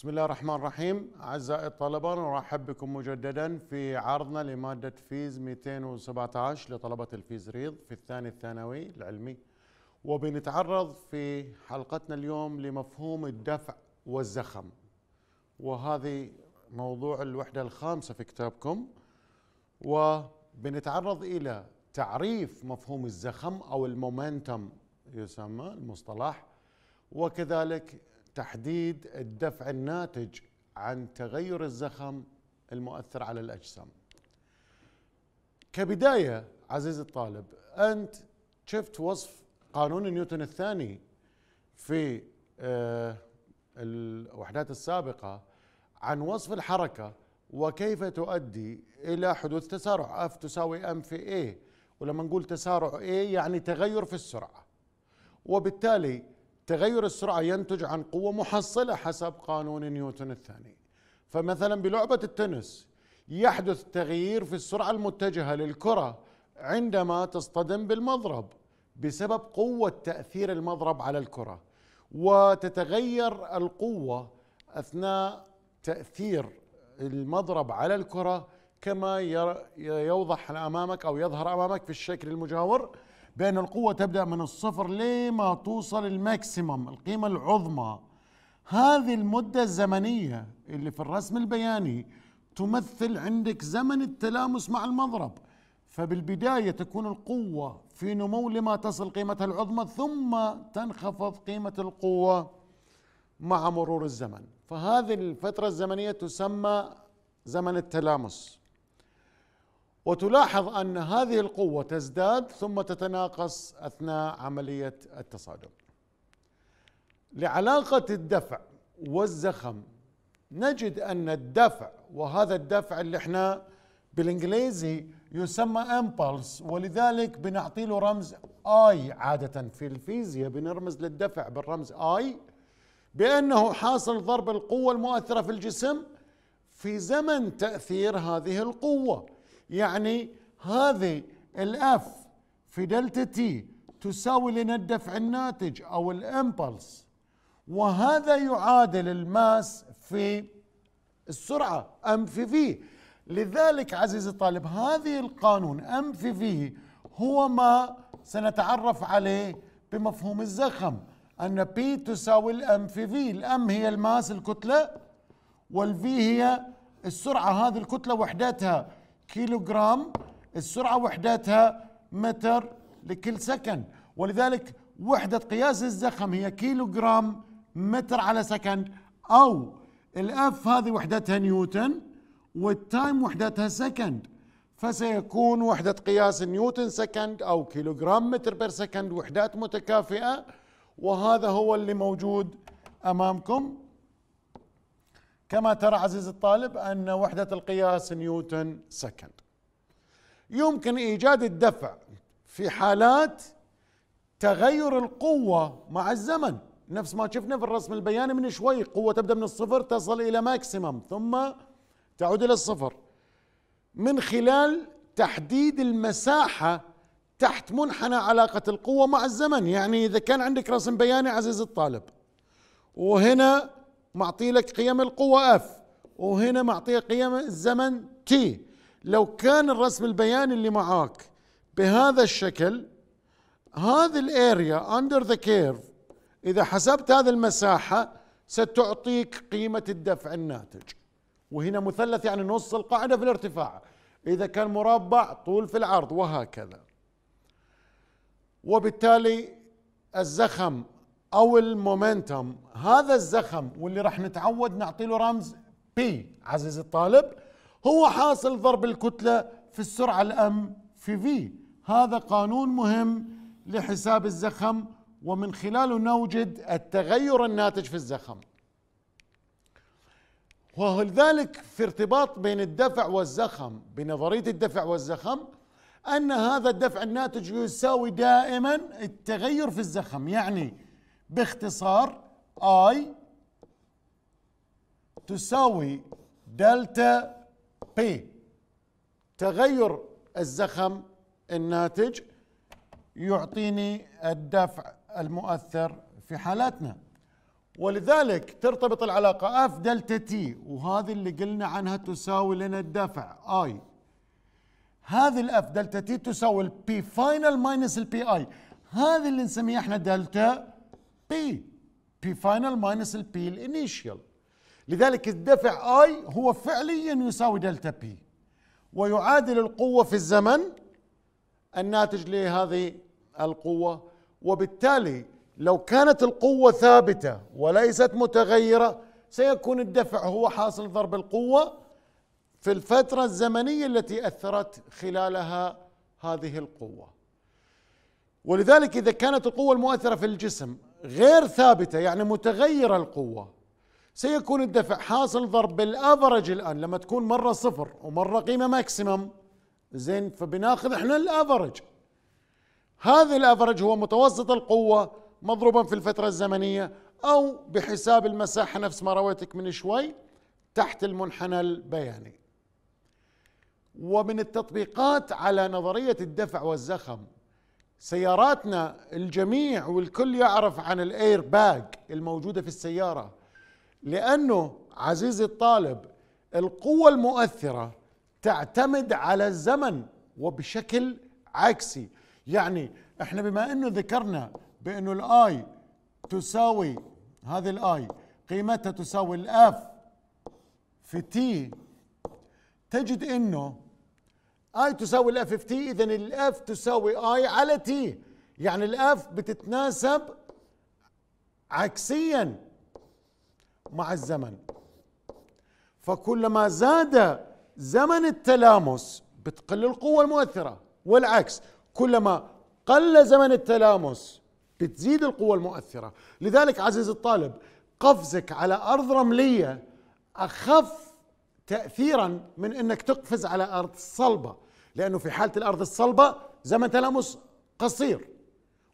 بسم الله الرحمن الرحيم أعزائي الطلبة نرحب بكم مجددا في عرضنا لمادة فيز 217 لطلبة الفيز ريض في الثاني الثانوي العلمي وبنتعرض في حلقتنا اليوم لمفهوم الدفع والزخم وهذه موضوع الوحدة الخامسة في كتابكم وبنتعرض إلى تعريف مفهوم الزخم أو المومنتم يسمى المصطلح وكذلك تحديد الدفع الناتج عن تغير الزخم المؤثر على الأجسام كبداية عزيزي الطالب أنت شفت وصف قانون نيوتن الثاني في آه، الوحدات السابقة عن وصف الحركة وكيف تؤدي إلى حدوث تسارع اف تساوي ام في اي ولما نقول تسارع اي يعني تغير في السرعة وبالتالي تغير السرعة ينتج عن قوة محصلة حسب قانون نيوتن الثاني فمثلا بلعبة التنس يحدث تغيير في السرعة المتجهة للكرة عندما تصطدم بالمضرب بسبب قوة تأثير المضرب على الكرة وتتغير القوة أثناء تأثير المضرب على الكرة كما يوضح أمامك أو يظهر أمامك في الشكل المجاور بأن القوة تبدأ من الصفر لما توصل الماكسيمم القيمة العظمى هذه المدة الزمنية اللي في الرسم البياني تمثل عندك زمن التلامس مع المضرب فبالبداية تكون القوة في نمو لما تصل قيمتها العظمى ثم تنخفض قيمة القوة مع مرور الزمن فهذه الفترة الزمنية تسمى زمن التلامس وتلاحظ ان هذه القوه تزداد ثم تتناقص اثناء عمليه التصادم. لعلاقه الدفع والزخم نجد ان الدفع وهذا الدفع اللي احنا بالانجليزي يسمى امبلس ولذلك بنعطي له رمز اي عاده في الفيزياء بنرمز للدفع بالرمز اي بانه حاصل ضرب القوه المؤثره في الجسم في زمن تاثير هذه القوه يعني هذه الاف في دلتا تي تساوي لنا الدفع الناتج او الامبلس وهذا يعادل الماس في السرعه ام في في لذلك عزيزي الطالب هذه القانون ام في في هو ما سنتعرف عليه بمفهوم الزخم ان بي تساوي الام في في الام هي الماس الكتله والفي هي السرعه هذه الكتله وحدتها كيلو جرام السرعة وحداتها متر لكل سكند ولذلك وحدة قياس الزخم هي كيلو جرام متر على سكند أو الأف هذه وحدتها نيوتن والتايم وحدتها سكند فسيكون وحدة قياس نيوتن سكند أو كيلو جرام متر بير سكند وحدات متكافئة وهذا هو اللي موجود أمامكم كما ترى عزيز الطالب أن وحدة القياس نيوتن سكند يمكن إيجاد الدفع في حالات تغير القوة مع الزمن نفس ما شفنا في الرسم البياني من شوي قوة تبدأ من الصفر تصل إلى ماكسيمم ثم تعود إلى الصفر من خلال تحديد المساحة تحت منحنى علاقة القوة مع الزمن يعني إذا كان عندك رسم بياني عزيز الطالب وهنا معطي لك قيم القوة اف وهنا معطي قيم الزمن تي لو كان الرسم البياني اللي معاك بهذا الشكل هذه الاريا اندر ذا كيرف اذا حسبت هذه المساحه ستعطيك قيمه الدفع الناتج وهنا مثلث يعني نص القاعده في الارتفاع اذا كان مربع طول في العرض وهكذا وبالتالي الزخم او المومنتم هذا الزخم واللي راح نتعود نعطي له رمز بي عزيز الطالب هو حاصل ضرب الكتلة في السرعة الام في في هذا قانون مهم لحساب الزخم ومن خلاله نوجد التغير الناتج في الزخم ولذلك في ارتباط بين الدفع والزخم بنظرية الدفع والزخم أن هذا الدفع الناتج يساوي دائما التغير في الزخم يعني باختصار اي تساوي دلتا بي تغير الزخم الناتج يعطيني الدفع المؤثر في حالتنا ولذلك ترتبط العلاقة اف دلتا تي وهذه اللي قلنا عنها تساوي لنا الدفع اي هذه الاف دلتا تي تساوي البي فاينل ماينس البي اي هذه اللي نسميها احنا دلتا بي بي فاينل ماينس البي الانيشيال لذلك الدفع اي هو فعليا يساوي دلتا بي ويعادل القوة في الزمن الناتج لهذه القوة وبالتالي لو كانت القوة ثابتة وليست متغيرة سيكون الدفع هو حاصل ضرب القوة في الفترة الزمنية التي أثرت خلالها هذه القوة ولذلك إذا كانت القوة المؤثرة في الجسم غير ثابتة يعني متغيرة القوة سيكون الدفع حاصل ضرب بالافرج الان لما تكون مره صفر ومره قيمه ماكسيمم زين فبناخذ احنا الافرج هذا الافرج هو متوسط القوه مضروبا في الفتره الزمنيه او بحساب المساحه نفس ما رويتك من شوي تحت المنحنى البياني ومن التطبيقات على نظريه الدفع والزخم سياراتنا الجميع والكل يعرف عن الاير باج الموجوده في السياره لانه عزيزي الطالب القوه المؤثره تعتمد على الزمن وبشكل عكسي يعني احنا بما انه ذكرنا بانه الاي تساوي هذه الاي قيمتها تساوي الاف في تي تجد انه اي تساوي الاف في تي اذا الاف تساوي اي على تي يعني الاف بتتناسب عكسيا مع الزمن فكلما زاد زمن التلامس بتقل القوة المؤثرة والعكس كلما قل زمن التلامس بتزيد القوة المؤثرة لذلك عزيزي الطالب قفزك على أرض رملية أخف تاثيرا من انك تقفز على ارض صلبه لانه في حاله الارض الصلبه زمن تلامس قصير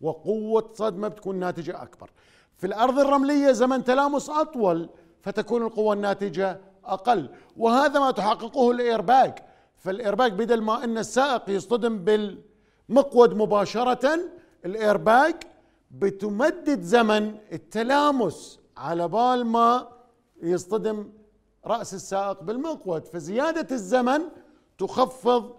وقوه صدمه بتكون ناتجه اكبر في الارض الرمليه زمن تلامس اطول فتكون القوه الناتجه اقل وهذا ما تحققه الإيرباك فالإيرباك بدل ما ان السائق يصطدم بالمقود مباشره الإيرباك بتمدد زمن التلامس على بال ما يصطدم رأس السائق بالمقود فزيادة الزمن تخفض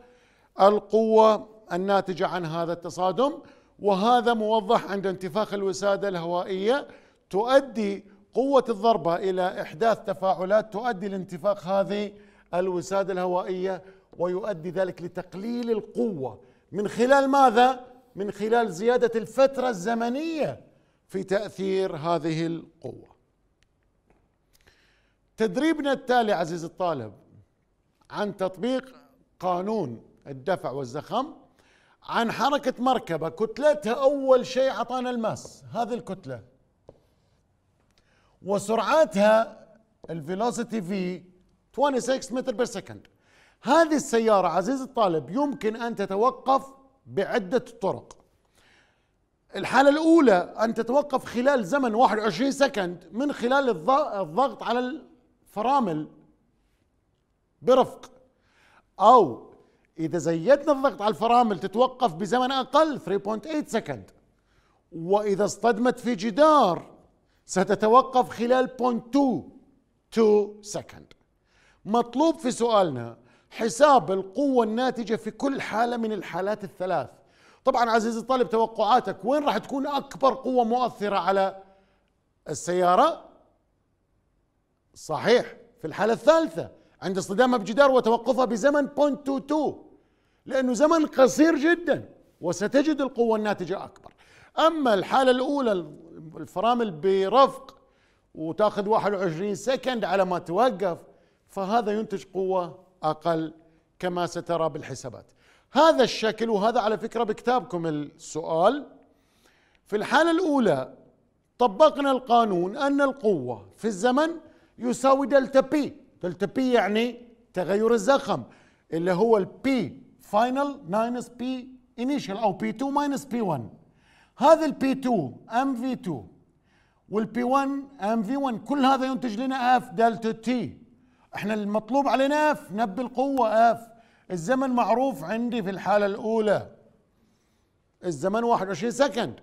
القوة الناتجة عن هذا التصادم وهذا موضح عند انتفاخ الوسادة الهوائية تؤدي قوة الضربة إلى إحداث تفاعلات تؤدي لانتفاخ هذه الوسادة الهوائية ويؤدي ذلك لتقليل القوة من خلال ماذا؟ من خلال زيادة الفترة الزمنية في تأثير هذه القوة تدريبنا التالي عزيزي الطالب عن تطبيق قانون الدفع والزخم عن حركة مركبة كتلتها أول شيء أعطانا الماس هذه الكتلة وسرعتها الفيلوسيتي في 26 متر بير سكند هذه السيارة عزيزي الطالب يمكن أن تتوقف بعدة طرق الحالة الأولى أن تتوقف خلال زمن 21 سكند من خلال الضغط على فرامل برفق او اذا زيدنا الضغط على الفرامل تتوقف بزمن اقل 3.8 سكند واذا اصطدمت في جدار ستتوقف خلال 0.2 سكند مطلوب في سؤالنا حساب القوة الناتجة في كل حالة من الحالات الثلاث طبعا عزيزي الطالب توقعاتك وين راح تكون أكبر قوة مؤثرة على السيارة صحيح في الحالة الثالثة عند اصطدامها بجدار وتوقفها بزمن 0.22 لأنه زمن قصير جدا وستجد القوة الناتجة أكبر أما الحالة الأولى الفرامل برفق وتاخذ 21 سكند على ما توقف فهذا ينتج قوة أقل كما سترى بالحسابات هذا الشكل وهذا على فكرة بكتابكم السؤال في الحالة الأولى طبقنا القانون أن القوة في الزمن يساوي دلتا بي دلتا بي يعني تغير الزخم اللي هو البي فاينل ماينس بي انيشال او بي 2 ماينس بي 1 هذا البي 2 ام في 2 والبي 1 ام في 1 كل هذا ينتج لنا اف دلتا تي احنا المطلوب علينا اف نبي القوه اف الزمن معروف عندي في الحاله الاولى الزمن 21 سكند